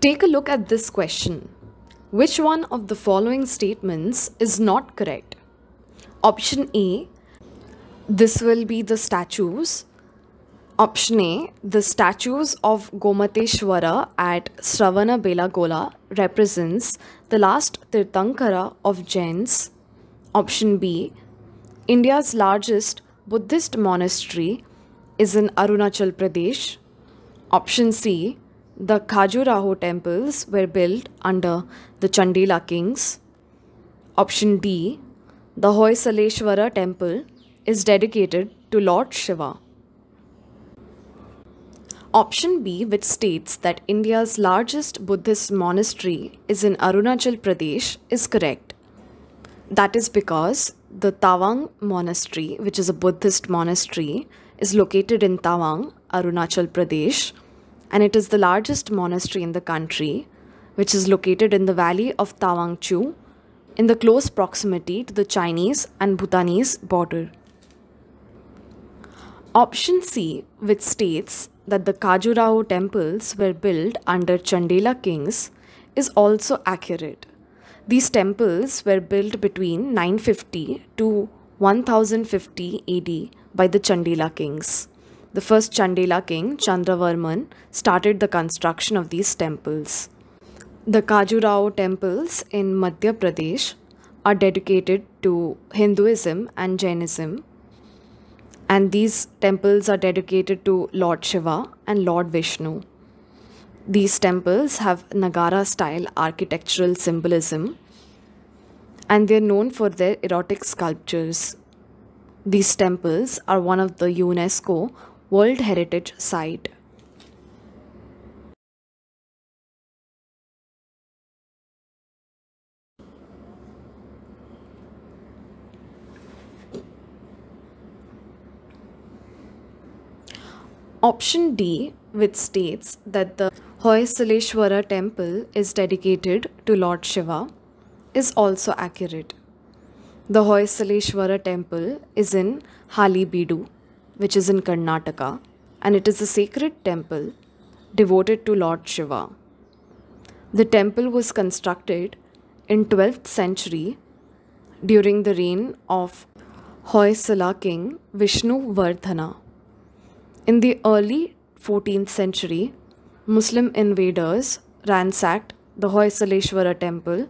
Take a look at this question. Which one of the following statements is not correct? Option A This will be the statues. Option A The statues of Gomateshwara at Sravana Belagola represents the last Tirthankara of Jains. Option B, India's largest Buddhist monastery is in Arunachal Pradesh. Option C, the Khajuraho temples were built under the Chandela kings. Option D, the Hoysaleshwara temple is dedicated to Lord Shiva. Option B, which states that India's largest Buddhist monastery is in Arunachal Pradesh, is correct. That is because the Tawang Monastery, which is a Buddhist monastery, is located in Tawang, Arunachal Pradesh, and it is the largest monastery in the country, which is located in the valley of Tawang Chu, in the close proximity to the Chinese and Bhutanese border. Option C, which states that the Kajurao temples were built under Chandela kings is also accurate. These temples were built between 950 to 1050 AD by the Chandela kings. The first Chandela king, Chandravarman, started the construction of these temples. The Kajurao temples in Madhya Pradesh are dedicated to Hinduism and Jainism and these temples are dedicated to Lord Shiva and Lord Vishnu. These temples have Nagara style architectural symbolism and they're known for their erotic sculptures. These temples are one of the UNESCO World Heritage Site. option D, which states that the Hoysaleshwara temple is dedicated to Lord Shiva, is also accurate. The Hoysaleshwara temple is in Halibidu, which is in Karnataka, and it is a sacred temple devoted to Lord Shiva. The temple was constructed in 12th century during the reign of Hoysala king Vishnu Vardhana. In the early 14th century, Muslim invaders ransacked the Hoysaleshwara temple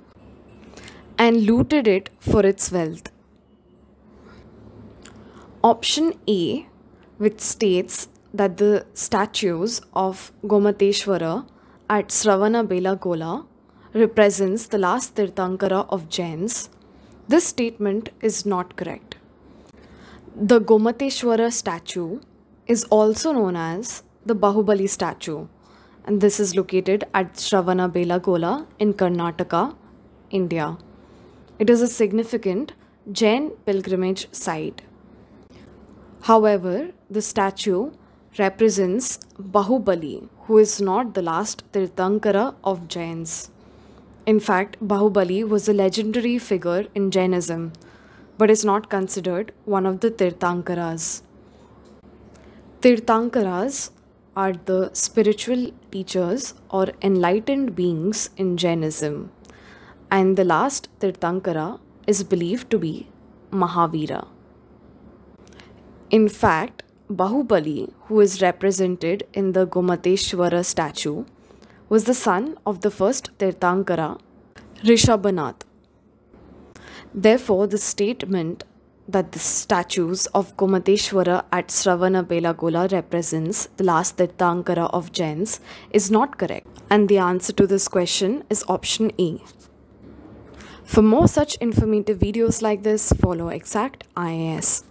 and looted it for its wealth. Option A, which states that the statues of Gomateshwara at Sravana Belagola represents the last Tirthankara of Jains, this statement is not correct. The Gomateshwara statue is also known as the Bahubali statue, and this is located at Shravanabelagola in Karnataka, India. It is a significant Jain pilgrimage site. However, the statue represents Bahubali, who is not the last Tirthankara of Jains. In fact, Bahubali was a legendary figure in Jainism, but is not considered one of the Tirthankaras. Tirthankaras are the spiritual teachers or enlightened beings in Jainism, and the last Tirthankara is believed to be Mahavira. In fact, Bahubali, who is represented in the Gomateshwara statue, was the son of the first Tirthankara, Rishabhanath. Therefore, the statement that the statues of Gomateshwara at Sravanabelagola represents the last Tirthankara of Jains is not correct and the answer to this question is option E. For more such informative videos like this, follow Exact IAS.